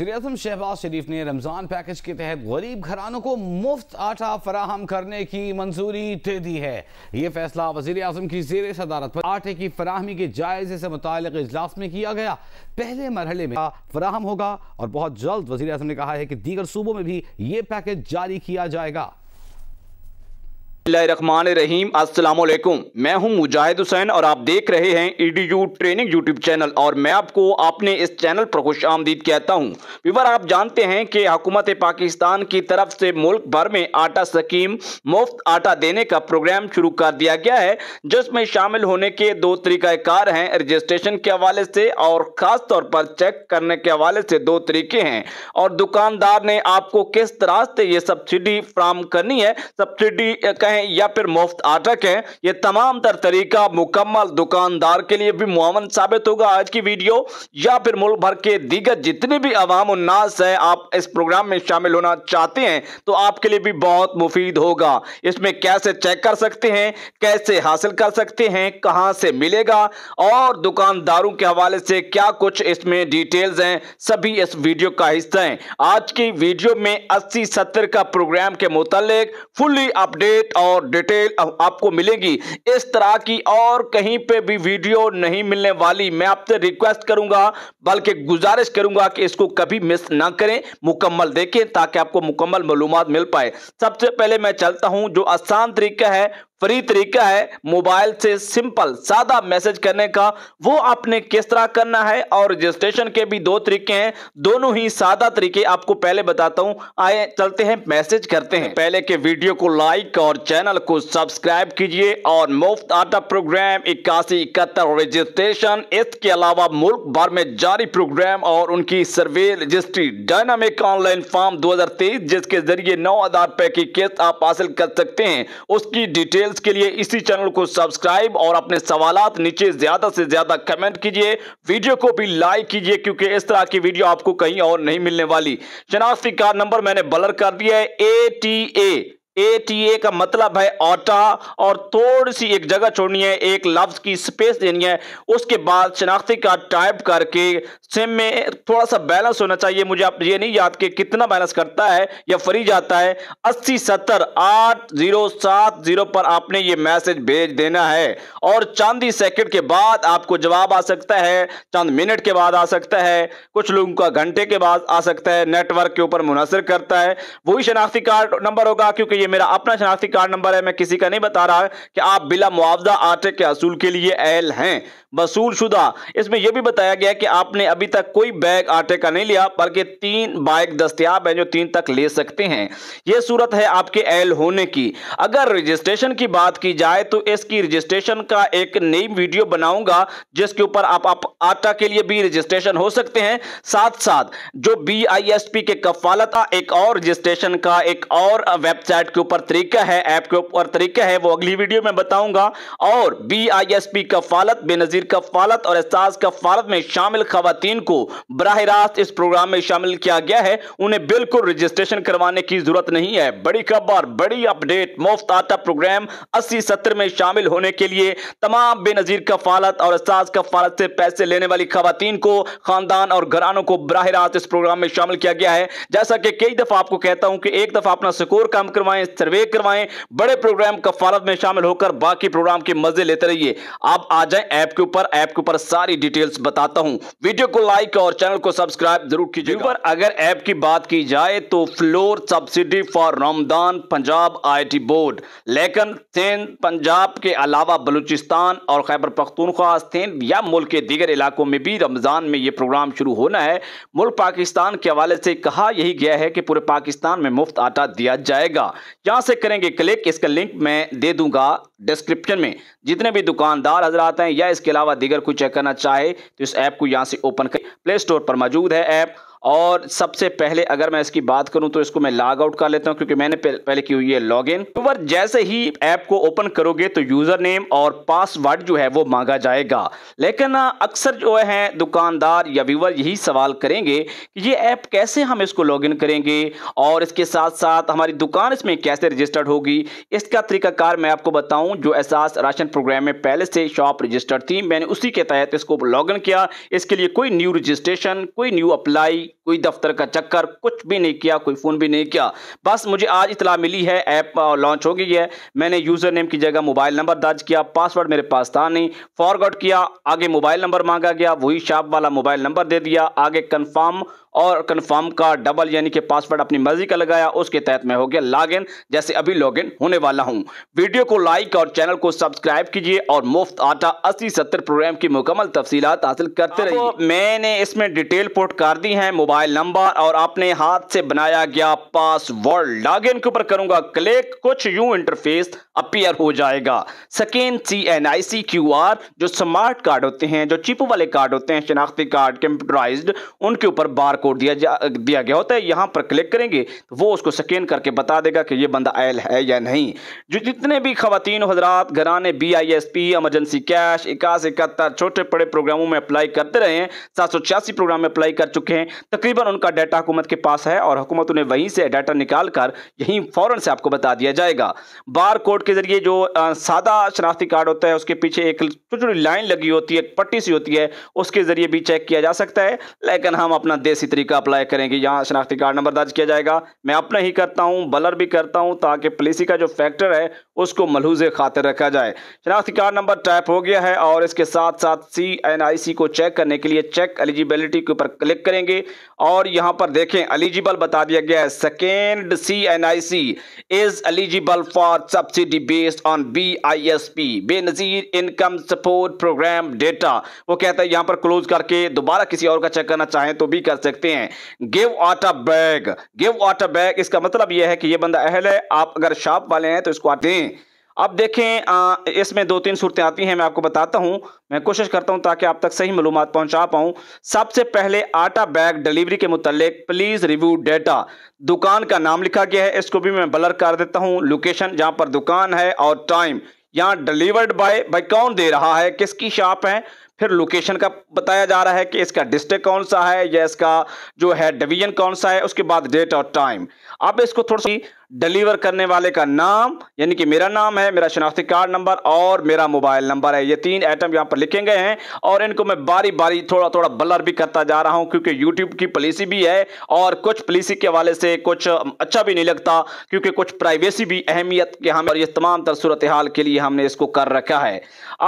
वजीरम शहबाज शरीफ ने रमज़ान पैकेज के तहत गरीब घरानों को मुफ्त आटा फराहम करने की मंजूरी दे दी है ये फैसला वजीर अजम की जेर सदारत पर आटे की फराहमी के जायजे से मुतल इजलास में किया गया पहले मरहले में फराहम होगा और बहुत जल्द वजी अजम ने कहा है कि दीगर सूबों में भी ये पैकेज जारी किया जाएगा रहमान रहीम असलकुम मैं हूं मुजाहिद हुसैन और आप देख रहे हैं ईडीयू ट्रेनिंग यूट्यूब चैनल और मैं आपको अपने इस चैनल पर खुश आमदीद कहता हूं विवर आप जानते हैं कि हुकूमत पाकिस्तान की तरफ से मुल्क भर में आटा सकीम मुफ्त आटा देने का प्रोग्राम शुरू कर दिया गया है जिसमें शामिल होने के दो तरीक़ाकार हैं रजिस्ट्रेशन के हवाले से और ख़ास तौर पर चेक करने के हवाले से दो तरीके हैं और दुकानदार ने आपको किस तरह से ये सब्सिडी फ्राहम करनी है सब्सिडी कहें या फिर मुफ्त आटक हैं यह तमाम तर तरीका मुकम्मल दुकानदार के लिए भी मुआवन साबित होगा आज की वीडियो या फिर मुल्क भर के दीगर जितने भी अवाम उन्नास है आप इस प्रोग्राम में शामिल होना चाहते हैं तो आपके लिए भी बहुत मुफीद होगा इसमें कैसे चेक कर सकते हैं कैसे हासिल कर सकते हैं कहां से मिलेगा और दुकानदारों के हवाले से क्या कुछ इसमें डिटेल्स हैं सभी इस वीडियो का हिस्सा हैं आज की वीडियो में अस्सी सत्तर का प्रोग्राम के मुतालिक फुल्ली अपडेट और और डिटेल आपको मिलेगी इस तरह की और कहीं पे भी वीडियो नहीं मिलने वाली मैं आपसे रिक्वेस्ट करूंगा बल्कि गुजारिश करूंगा कि इसको कभी मिस ना करें मुकम्मल देखें ताकि आपको मुकम्मल मालूम मिल पाए सबसे पहले मैं चलता हूं जो आसान तरीका है फ्री तरीका है मोबाइल से सिंपल सादा मैसेज करने का वो आपने किस तरह करना है और रजिस्ट्रेशन के भी दो तरीके हैं दोनों ही सादा तरीके आपको पहले बताता हूं आए चलते हैं मैसेज करते हैं पहले के वीडियो को लाइक और चैनल को सब्सक्राइब कीजिए और मुफ्त आटा प्रोग्राम इक्यासी इकहत्तर रजिस्ट्रेशन इसके अलावा मुल्क भर में जारी प्रोग्राम और उनकी survey registry dynamic online form दो जिसके जरिए नौ हजार रुपए की किस्त आप हासिल कर सकते हैं उसकी डिटेल डिटेल्स के लिए इसी चैनल को सब्सक्राइब और अपने सवाल नीचे ज्यादा से ज्यादा कमेंट कीजिए वीडियो को भी लाइक कीजिए क्योंकि इस तरह की वीडियो आपको कहीं और नहीं मिलने वाली शनाख्ती कार्ड नंबर मैंने ब्लर कर दिया है A T A A T A का मतलब है ऑटा और थोड़ी सी एक जगह छोड़नी है एक लफ्ज की स्पेस देनी है उसके बाद शनाख्ती कार्ड टाइप करके सिम में थोड़ा सा बैलेंस होना चाहिए मुझे आप ये नहीं याद कि कितना बैलेंस करता है या फ्री जाता है अस्सी सत्तर आठ जीरो सात जीरो पर आपने ये मैसेज भेज देना है और चांदी सेकेंड के बाद आपको जवाब आ सकता है चंद मिनट के बाद आ सकता है कुछ लोगों का घंटे के बाद आ सकता है नेटवर्क के ऊपर मुनसर करता है वही शनाख्ती कार्ड नंबर होगा क्योंकि ये मेरा अपना शनाख्ती कार्ड नंबर है मैं किसी का नहीं बता रहा कि आप बिला मुआवजा आटे के असूल के लिए अहल हैं वसूल शुदा इसमें यह भी बताया गया कि आपने अभी तक कोई बैग आटे का नहीं लिया बल्कि तीन बाइक दस्तियाब हैं जो तीन तक ले सकते हैं यह सूरत है आपके एल होने की अगर रजिस्ट्रेशन की बात की जाए तो इसकी रजिस्ट्रेशन का एक नई वीडियो बनाऊंगा जिसके ऊपर आप, आप आटा के लिए भी रजिस्ट्रेशन हो सकते हैं साथ साथ जो बी आई एस पी के कफालत एक और रजिस्ट्रेशन का एक और वेबसाइट के ऊपर तरीका है ऐप के ऊपर तरीका है वो अगली वीडियो में बताऊंगा और बी आई एस पी कफालत बेनजीर कफालत और एहसास कफालत में शामिल खातन को बरह रास्त इस प्रोग्राम में शामिल किया गया है उन्हें बिल्कुल रजिस्ट्रेशन करवाने की जरूरत नहीं है बड़ी खबर बड़ी अपडेट मुफ्त आता प्रोग्राम अस्सी सत्र में शामिल होने के लिए तमाम बेनजीर कफालत और एहसास कफालत से पैसे लेने वाली खातन को खानदान और घरानों को बरह रास्त इस प्रोग्राम में शामिल किया गया है जैसा कि कई दफा आपको कहता हूं कि एक दफा अपना स्कोर कम करवाए करवाएं सर्वे करवाएं बड़े प्रोग्राम कफालत में शामिल होकर बाकी प्रोग्राम के मजे लेते रहिए आप आ जाए ऐप के ऊपर ऐप के ऊपर सारी डिटेल्स बताता हूं वीडियो को लाइक और चैनल को सब्सक्राइब जरूर कीजिए अगर ऐप की बात की जाए तो flour subsidy for Ramadan Punjab I board लेकिन पंजाब के अलावा बलूचिस्तान और खैबर पख्तूनख्वा सिंध या मुल्क के दीगर इलाकों में भी रमज़ान में यह प्रोग्राम शुरू होना है मुल्क पाकिस्तान के हवाले से कहा यही गया है कि पूरे पाकिस्तान में मुफ्त आटा दिया जाएगा यहाँ से करेंगे क्लिक इसका लिंक मैं दे दूंगा डिस्क्रिप्शन में जितने भी दुकानदार हजरात हैं या इसके अलावा दीगर कोई चेक करना चाहे तो इस ऐप को यहाँ से ओपन कर प्ले स्टोर पर मौजूद है ऐप और सबसे पहले अगर मैं इसकी बात करूं तो इसको मैं लॉग आउट कर लेता हूं क्योंकि मैंने पहले की हुई है लॉग इन जैसे ही ऐप को ओपन करोगे तो यूजर नेम और पासवर्ड जो है वो मांगा जाएगा लेकिन अक्सर जो है दुकानदार या व्यूवर यही सवाल करेंगे कि ये ऐप कैसे हम इसको लॉग इन करेंगे और इसके साथ साथ हमारी दुकान इसमें कैसे रजिस्टर्ड होगी इसका तरीकाकार मैं आपको बताऊं जो एहसास राशन प्रोग्राम में पहले से शॉप रजिस्टर्ड थी मैंने उसी के तहत इसको लॉग इन किया इसके लिए कोई न्यू रजिस्ट्रेशन कोई न्यू अप्लाई कोई दफ्तर का चक्कर कुछ भी नहीं किया कोई फ़ोन भी नहीं किया बस मुझे आज इतला मिली है ऐप लॉन्च हो गई है मैंने यूज़र नेम की जगह मोबाइल नंबर दर्ज किया पासवर्ड मेरे पास था नहीं फॉरवर्ड किया आगे मोबाइल नंबर मांगा गया वही शाप वाला मोबाइल नंबर दे दिया आगे कन्फर्म और कन्फर्म का डबल यानी कि पासवर्ड अपनी मर्जी का लगाया उसके तहत मैं हो गया लॉग जैसे अभी लॉग होने वाला हूँ वीडियो को लाइक और चैनल को सब्सक्राइब कीजिए और मुफ्त आटा अस्सी सत्तर प्रोग्राम की मुकम्मल तफसीत हासिल करते रहिए मैंने इसमें डिटेल पोर्ट कर दी है मोबाइल नंबर और अपने हाथ से बनाया गया पासवर्ड लॉग के ऊपर करूंगा क्लिक कुछ यू इंटरफेस अपियर हो जाएगा scan C N I C Q R जो स्मार्ट कार्ड होते हैं जो चिप वाले कार्ड होते हैं शनाख्ती कार्ड कंप्यूटराइज उनके ऊपर बार कोड दिया जा दिया गया होता है यहाँ पर क्लिक करेंगे तो वो उसको स्कैन करके बता देगा कि ये बंदा आयल है या नहीं जो जितने भी खातन हजरात घराने B I S P emergency cash इक्यास इकहत्तर छोटे बड़े प्रोग्रामों में अप्लाई करते रहे हैं सात सौ छियासी प्रोग्राम में अप्लाई कर चुके हैं तकरीबन उनका डाटा हुकूमत के पास है और हुकूमत उन्हें वहीं से डाटा निकाल कर यहीं फ़ौरन से आपको बता दिया जाएगा बार कोड के जरिए जो सादा शनाख्ती कार्ड होता है उसके पीछे एक छोटी छोटी लाइन लगी होती है एक पट्टी सी होती है उसके जरिए भी चेक किया जा सकता है लेकिन हम अपना देसी इसी तरीका अप्लाई करेंगे यहाँ शनाख्ती कार्ड नंबर दर्ज किया जाएगा मैं अपना ही करता हूँ बलर भी करता हूँ ताकि पॉलिसी का जो फैक्टर है उसको मलहूज खातिर रखा जाए शनाख्ती कार्ड नंबर टाइप हो गया है और इसके साथ साथ सी एन आई सी को चेक करने के लिए चेक एलिजिबिलिटी के ऊपर क्लिक करेंगे और यहाँ पर देखें एलिजिबल बता दिया गया है second C N I C is eligible for subsidy based on B I S P Benazir income support programme data वो कहता है यहाँ पर क्लोज करके दोबारा किसी और का चेक करना चाहें तो भी कर सकते देते हैं give at a bag give at a bag इसका मतलब यह है कि यह बंदा अहल है आप अगर शॉप वाले हैं तो इसको आप दें अब देखें इसमें दो तीन सूरतें आती हैं मैं आपको बताता हूं मैं कोशिश करता हूं ताकि आप तक सही मालूम पहुंचा पाऊं सबसे पहले आटा बैग डिलीवरी के मतलब प्लीज़ रिव्यू डेटा दुकान का नाम लिखा गया है इसको भी मैं ब्लर कर देता हूं लोकेशन जहां पर दुकान है और टाइम यहां डिलीवर्ड बाय बाय कौन दे रहा है किसकी शॉप है फिर लोकेशन का बताया जा रहा है कि इसका डिस्ट्रिक्ट कौन सा है या इसका जो है डिवीजन कौन सा है उसके बाद डेट और टाइम अब इसको थोड़ा सी डिलीवर करने वाले का नाम यानी कि मेरा नाम है मेरा शनाख्ती कार्ड नंबर और मेरा मोबाइल नंबर है ये तीन आइटम यहाँ पर लिखे गए हैं और इनको मैं बारी बारी थोड़ा थोड़ा बलर भी करता जा रहा हूँ क्योंकि यूट्यूब की पॉलिसी भी है और कुछ पॉलिसी के हवाले से कुछ अच्छा भी नहीं लगता क्योंकि कुछ प्राइवेसी भी अहमियत के हम और ये तमाम तर सूरत हाल के लिए हमने इसको कर रखा है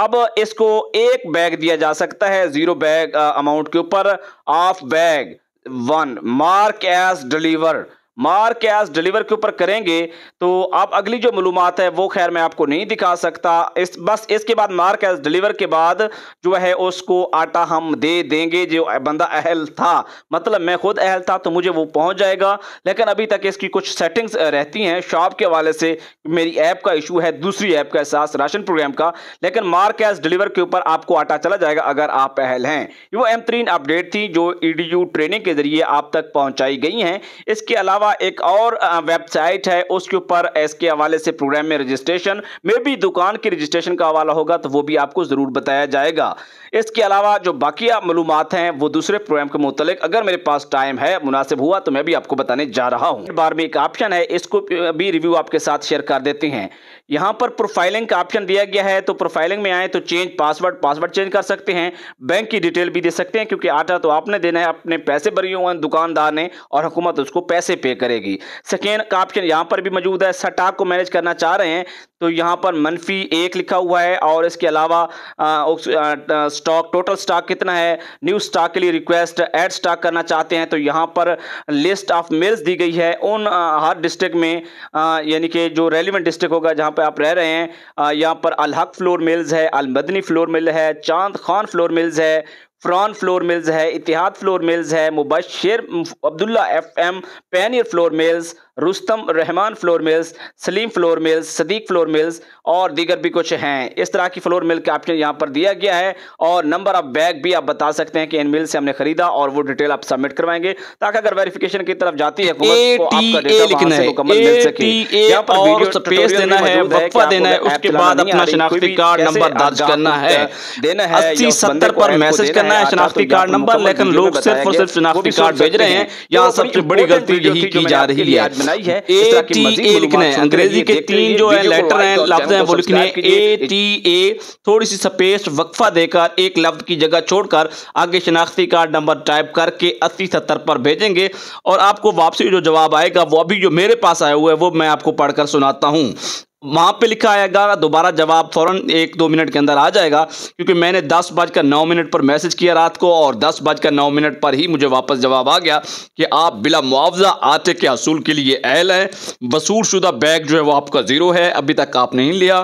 अब इसको एक बैग दिया जा सकता है जीरो बैग अमाउंट के ऊपर off bag one mark as deliver मार कैश डिलीवर के ऊपर करेंगे तो आप अगली जो मालूम है वो खैर मैं आपको नहीं दिखा सकता इस बस इसके बाद मार कैश डिलीवर के बाद जो है उसको आटा हम दे देंगे जो बंदा अहल था मतलब मैं खुद अहल था तो मुझे वो पहुंच जाएगा लेकिन अभी तक इसकी कुछ सेटिंग्स रहती हैं शॉप के हवाले से मेरी ऐप का इशू है दूसरी ऐप का एहसास राशन प्रोग्राम का लेकिन मार कैश डिलीवर के ऊपर आपको आटा चला जाएगा अगर आप अहल हैं वो एम अपडेट थी जो ई e ट्रेनिंग के जरिए आप तक पहुँचाई गई हैं इसके अलावा अलावा एक और वेबसाइट है उसके ऊपर इसके हवाले से प्रोग्राम में रजिस्ट्रेशन में भी दुकान की रजिस्ट्रेशन का हवाला होगा तो वो भी आपको ज़रूर बताया जाएगा इसके अलावा जो बाकी मालूम हैं वो दूसरे प्रोग्राम के मुतलिक अगर मेरे पास टाइम है मुनासिब हुआ तो मैं भी आपको बताने जा रहा हूँ बार में एक ऑप्शन है इसको भी रिव्यू आपके साथ शेयर कर देते हैं यहाँ पर प्रोफाइलिंग का ऑप्शन दिया गया है तो प्रोफाइलिंग में आए तो चेंज पासवर्ड पासवर्ड चेंज कर सकते हैं बैंक की डिटेल भी दे सकते हैं क्योंकि आटा तो आपने देना है अपने पैसे भरी हुए हैं दुकानदार ने और हुकूमत उसको पैसे पे करेगी सेकेंड का ऑप्शन यहाँ पर भी मौजूद है सटाक को मैनेज करना चाह रहे हैं तो यहाँ पर मनफी एक लिखा हुआ है और इसके अलावा स्टॉक टोटल स्टॉक कितना है न्यू स्टॉक के लिए रिक्वेस्ट एड स्टॉक करना चाहते हैं तो यहाँ पर लिस्ट ऑफ मेल्स दी गई है उन हर डिस्ट्रिक्ट में यानी कि जो रेलिवेंट डिस्ट्रिक्ट होगा जहाँ पर आप रह रहे हैं यहाँ पर अलहक फ्लोर मेल्स है अलमदनी फ्लोर मिल है चांद खान फ्लोर मिल्स है फ्रॉन फ्लोर मिल्स है इतिहाद फ्लोर मिल्स है मुबशर अब्दुल्ला एफ एम पैनियर flour mills Rustam Rehman flour mills Saleem flour mills Sadiq flour mills और दीगर भी कुछ हैं इस तरह की फ्लोर मिल का ऑप्शन यहाँ पर दिया गया है और नंबर ऑफ बैग भी आप बता सकते हैं कि इन मिल से हमने खरीदा और वो डिटेल आप सबमिट करवाएंगे ताकि अगर वेरिफिकेशन की तरफ जाती है तो है देना है तो शनाख्ती कार्ड नंबर लेकिन लोग सिर्फ और सिर्फ शिनाख्ती कार्ड भेज रहे हैं यहाँ सबसे बड़ी गलती यही की जा रही है बनाई है ए टी ए लिखना है अंग्रेजी के तीन जो है लेटर हैं लफ्ज हैं वो लिखने ए टी ए थोड़ी सी स्पेस वक्फा देकर एक लफ्ज की जगह छोड़कर आगे शनाख्ती कार्ड नंबर टाइप करके अस्सी सत्तर पर भेजेंगे और आपको वापसी जो जवाब आएगा वो अभी जो मेरे पास आया हुआ है वो मैं आपको पढ़कर सुनाता हूँ वहाँ पे लिखा आएगा दोबारा जवाब फौरन एक दो मिनट के अंदर आ जाएगा क्योंकि मैंने दस बजकर नौ मिनट पर मैसेज किया रात को और दस बजकर नौ मिनट पर ही मुझे वापस जवाब आ गया कि आप बिला मुआवजा आते के असूल के लिए अहल हैं वसूल शुदा बैग जो है वो आपका ज़ीरो है अभी तक आप नहीं लिया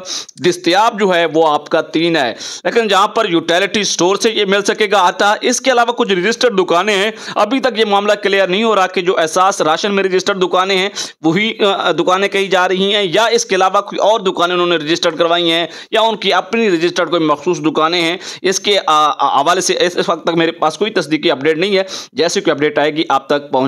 दस्तियाब जो है वो आपका तीन है लेकिन जहाँ पर यूटेलिटी स्टोर से ये मिल सकेगा आता इसके अलावा कुछ रजिस्टर्ड दुकानें हैं अभी तक ये मामला क्लियर नहीं हो रहा कि जो एहसास राशन में रजिस्टर्ड दुकानें हैं वही दुकानें कही जा रही हैं या इसके अलावा और दुकानें उन्होंने रजिस्टर्ड करवाई हैं या उनकी अपनी रजिस्टर्ड कोई मखसूस दुकानें हैं इसके हवाले से इस वक्त तक मेरे पास कोई तस्दीकी अपडेट नहीं है जैसे कोई अपडेट आएगी आप तक पहुँच